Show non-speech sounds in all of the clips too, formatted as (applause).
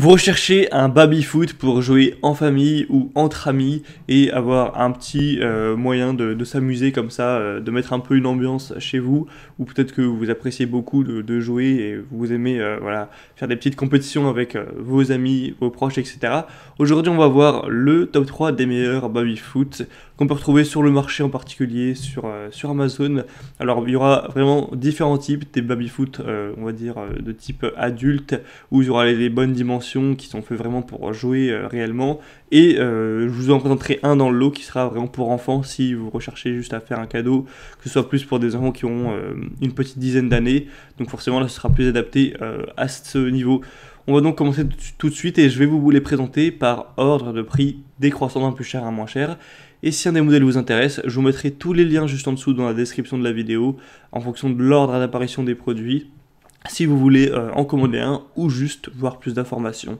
Vous recherchez un baby-foot pour jouer en famille ou entre amis et avoir un petit euh, moyen de, s'amuser comme ça, euh, de mettre un peu une ambiance chez vous, ou peut-être que vous appréciez beaucoup de, jouer et vous aimez euh, voilà, faire des petites compétitions avec vos amis, vos proches, etc. Aujourd'hui, on va voir le top 3 des meilleurs baby-foot qu'on peut retrouver sur le marché en particulier, sur, sur Amazon. Alors, il y aura vraiment différents types, des baby-foot, on va dire, de type adulte, où il y aura les bonnes dimensions qui sont faits vraiment pour jouer euh, réellement. Et euh, je vous en présenterai un dans le lot qui sera vraiment pour enfants si vous recherchez juste à faire un cadeau, que ce soit plus pour des enfants qui ont euh, une petite dizaine d'années. Donc forcément là ce sera plus adapté à ce niveau. On va donc commencer tout de suite et je vais vous les présenter par ordre de prix décroissant d'un plus cher à moins cher. Et si un des modèles vous intéresse, je vous mettrai tous les liens juste en dessous dans la description de la vidéo en fonction de l'ordre d'apparition des produits si vous voulez euh, en commander un ou juste voir plus d'informations.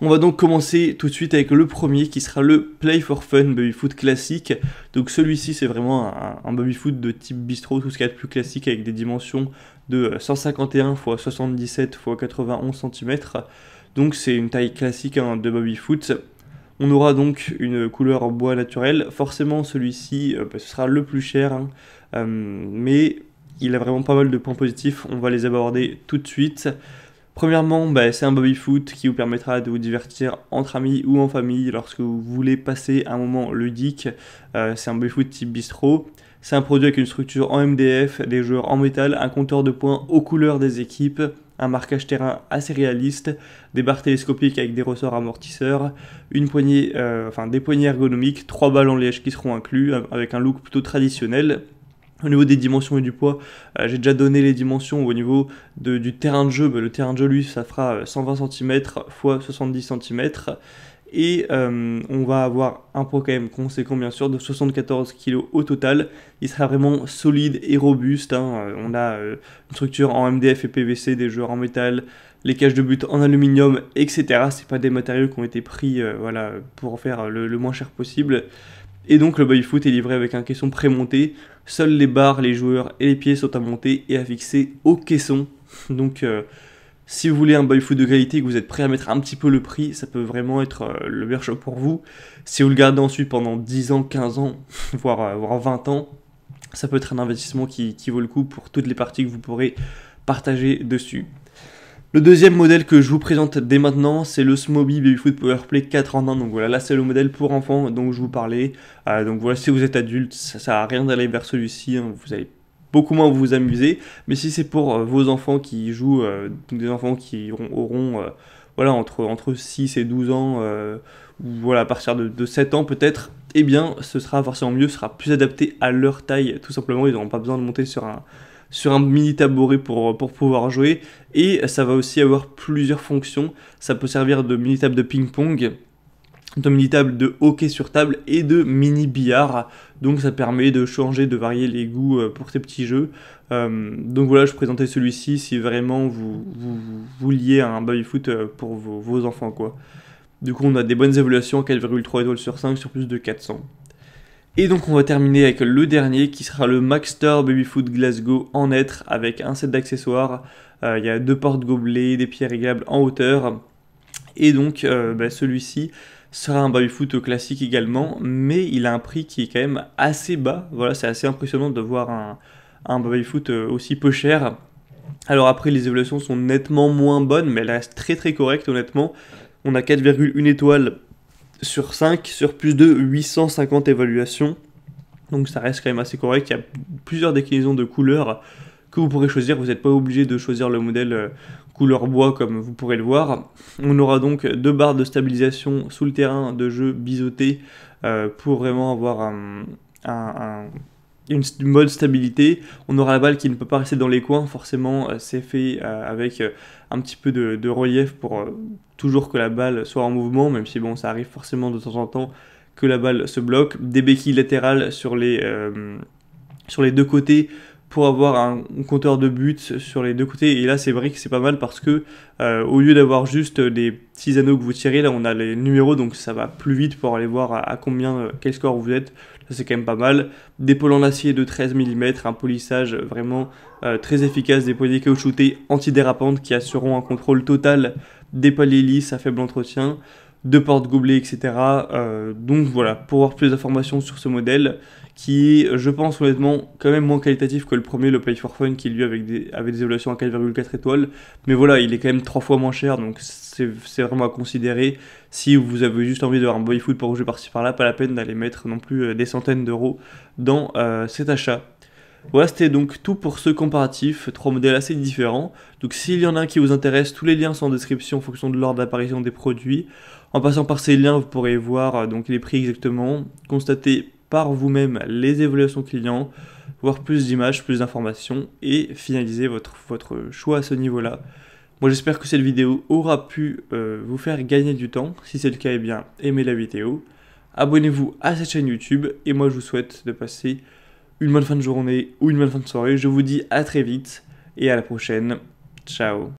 On va donc commencer tout de suite avec le premier qui sera le Play for Fun Baby Foot classique. Donc celui-ci c'est vraiment un, bobby baby foot de type bistrot, tout ce qu'il y a de plus classique avec des dimensions de 151 x 77 x 91 cm. Donc c'est une taille classique hein, de baby foot. On aura donc une couleur bois naturel. Forcément celui-ci euh, bah, ce sera le plus cher, hein. euh, mais il a vraiment pas mal de points positifs, on va les aborder tout de suite. Premièrement, bah, c'est un baby foot qui vous permettra de vous divertir entre amis ou en famille lorsque vous voulez passer un moment ludique. Euh, c'est un baby foot type bistrot. C'est un produit avec une structure en MDF, des joueurs en métal, un compteur de points aux couleurs des équipes, un marquage terrain assez réaliste, des barres télescopiques avec des ressorts amortisseurs, une poignée, euh, enfin des poignées ergonomiques, trois balles en liège qui seront inclus avec un look plutôt traditionnel. Au niveau des dimensions et du poids, euh, j'ai déjà donné les dimensions au niveau du terrain de jeu. Bah, le terrain de jeu, lui, ça fera 120 euh, cm x 70 cm. Et euh, on va avoir un poids quand même conséquent, bien sûr, de 74 kg au total. Il sera vraiment solide et robuste. Hein. On a une structure en MDF et PVC, des joueurs en métal, les cages de but en aluminium, etc. C'est pas des matériaux qui ont été pris voilà, pour en faire le, moins cher possible. Et donc le boyfoot foot est livré avec un caisson prémonté. Seuls les barres, les joueurs et les pieds sont à monter et à fixer au caisson. Donc euh, si vous voulez un boy foot de qualité et que vous êtes prêt à mettre un petit peu le prix, ça peut vraiment être euh, le meilleur choix pour vous. Si vous le gardez ensuite pendant 10 ans, 15 ans, (laughs) voire, 20 euh, ans, ça peut être un investissement qui vaut le coup pour toutes les parties que vous pourrez partager dessus. Le deuxième modèle que je vous présente dès maintenant, c'est le Smoby Baby Powerplay 4 en 1. Donc voilà, là c'est le modèle pour enfants dont je vous parlais. Euh, donc voilà, si vous êtes adulte, ça n'a rien d'aller vers celui-ci. Hein. vous allez beaucoup moins vous amuser. Mais si c'est pour euh, vos enfants qui jouent, euh, donc des enfants qui auront, voilà, entre, entre 6 et 12 ans, ou voilà, à partir de, de 7 ans peut-être, eh bien ce sera forcément mieux, sera plus adapté à leur taille. Tout simplement, ils n'auront pas besoin de monter sur un sur un mini tabouret pour, pour pouvoir jouer. Et ça va aussi avoir plusieurs fonctions. Ça peut servir de mini table de ping-pong, de mini table de hockey sur table et de mini billard. Donc ça permet de changer, de varier les goûts euh, pour ces petits jeux. Euh, donc voilà, je présentais celui-ci si vraiment vous, vous, vouliez un baby-foot euh, pour vos, enfants. quoi. Du coup, on a des bonnes évaluations, 4,3 étoiles sur 5 sur plus de 400. Et donc on va terminer avec le dernier qui sera le Maxstar Babyfoot Glasgow en être avec un set d'accessoires. Euh, il y a deux portes gobelets, des pierres réglables en hauteur. Et donc euh, bah, celui-ci sera un babyfoot classique également, mais il a un prix qui est quand même assez bas. Voilà, c'est assez impressionnant de voir un, un babyfoot euh, aussi peu cher. Alors après les évaluations sont nettement moins bonnes, mais elles restent très très correctes honnêtement. On a 4,1 étoiles sur 5 sur plus de 850 évaluations. Donc ça reste quand même assez correct. Il y a plusieurs déclinaisons de couleurs que vous pourrez choisir. Vous n'êtes pas obligé de choisir le modèle euh, couleur bois comme vous pourrez le voir. On aura donc deux barres de stabilisation sous le terrain de jeu biseauté euh, pour vraiment avoir un une, bonne stabilité. On aura la balle qui ne peut pas rester dans les coins, forcément euh, c'est fait euh, avec euh, un petit peu de, relief pour toujours que la balle soit en mouvement, même si bon ça arrive forcément de temps en temps que la balle se bloque. Des béquilles latérales sur les, sur les deux côtés pour avoir un compteur de buts sur les deux côtés. Et là, c'est vrai que c'est pas mal parce que au lieu d'avoir juste des petits anneaux que vous tirez, là, on a les numéros, donc ça va plus vite pour aller voir à, à combien, quel score vous êtes c'est quand même pas mal. Des pôles en acier de 13 mm, un polissage vraiment euh, très efficace, des poignées caoutchoutées antidérapantes qui assureront un contrôle total des paliers lisses à faible entretien. De portes gobelets, etc. Euh, donc voilà, pour avoir plus d'informations sur ce modèle, qui est, je pense honnêtement, quand même moins qualitatif que le premier, le Play for Fun, qui lui avec des, avait des évaluations à 4,4 étoiles. Mais voilà, il est quand même trois fois moins cher, donc c'est vraiment à considérer. Si vous avez juste envie d'avoir un boy foot pour jouer par-ci par-là, pas la peine d'aller mettre non plus euh, des centaines d'euros dans euh, cet achat. Voilà, c'était donc tout pour ce comparatif, trois modèles assez différents. Donc s'il y en a un qui vous intéresse, tous les liens sont en description en fonction de l'ordre d'apparition des produits. En passant par ces liens, vous pourrez voir euh, donc les prix exactement, constater par vous-même les évaluations clients, voir plus d'images, plus d'informations et finaliser votre, votre choix à ce niveau-là. Moi j'espère que cette vidéo aura pu euh, vous faire gagner du temps. Si c'est le cas, et eh bien aimez la vidéo. Abonnez-vous à cette chaîne YouTube et moi je vous souhaite de passer une bonne fin de journée ou une bonne fin de soirée. Je vous dis à très vite et à la prochaine. Ciao